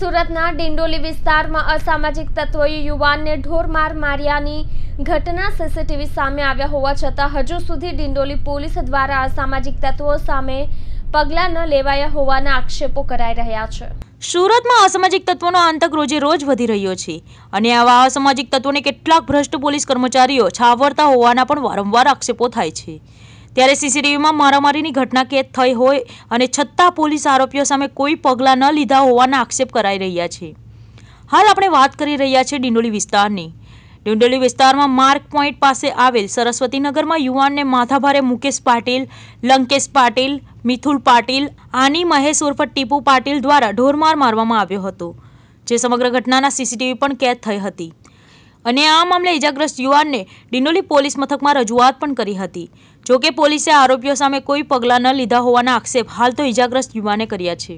સુરતના ડિંડોલી વિસ્તારમાં અસામાજિક તત્વોએ યુવાનને ઢોરમાર માર્યાની ઘટના સીસીટીવી સામે આવ્યા હોવા છતાં હજુ સુધી ડિંડોલી પોલીસ દ્વારા અસામાજિક તત્વો સામે પગલાં ન લેવાયા હોવાના આક્ષેપો કરાઈ રહ્યા છે સુરતમાં અસામાજિક તત્વોનો આતંક રોજે રોજ વધી રહ્યો છે અને આવા અસામાજિક તત્વોને કેટલાક ભ્રષ્ટ પોલીસ કર્મચારીઓ છાવરતા હોવાના પણ વારંવાર આક્ષેપો થાય છે ત્યારે સીસીટીવીમાં મારામારીની ઘટના કેદ થઈ હોય અને છતાં પોલીસ આરોપીઓ સામે કોઈ પગલાં ન લીધા હોવાના આક્ષેપ કરાઈ રહ્યા છે હાલ આપણે વાત કરી રહ્યા છીએ ડિંડોલી વિસ્તારની ડિંડોલી વિસ્તારમાં માર્ક પોઈન્ટ પાસે આવેલ સરસ્વતીનગરમાં યુવાનને માથાભારે મુકેશ પાટીલ લંકેશ પાટીલ મિથુલ પાટીલ આની મહેશ ઉર્ફ ટીપુ પાટીલ દ્વારા ઢોરમાર મારવામાં આવ્યો હતો જે સમગ્ર ઘટનાના સીસીટીવી પણ કેદ થઈ હતી અને આ મામલે ઇજાગ્રસ્ત યુવાનને ડિનોલી પોલીસ મથકમાં રજૂઆત પણ કરી હતી જોકે પોલીસે આરોપીઓ સામે કોઈ પગલાં ન લીધા હોવાના આક્ષેપ હાલ તો ઇજાગ્રસ્ત યુવાને કર્યા છે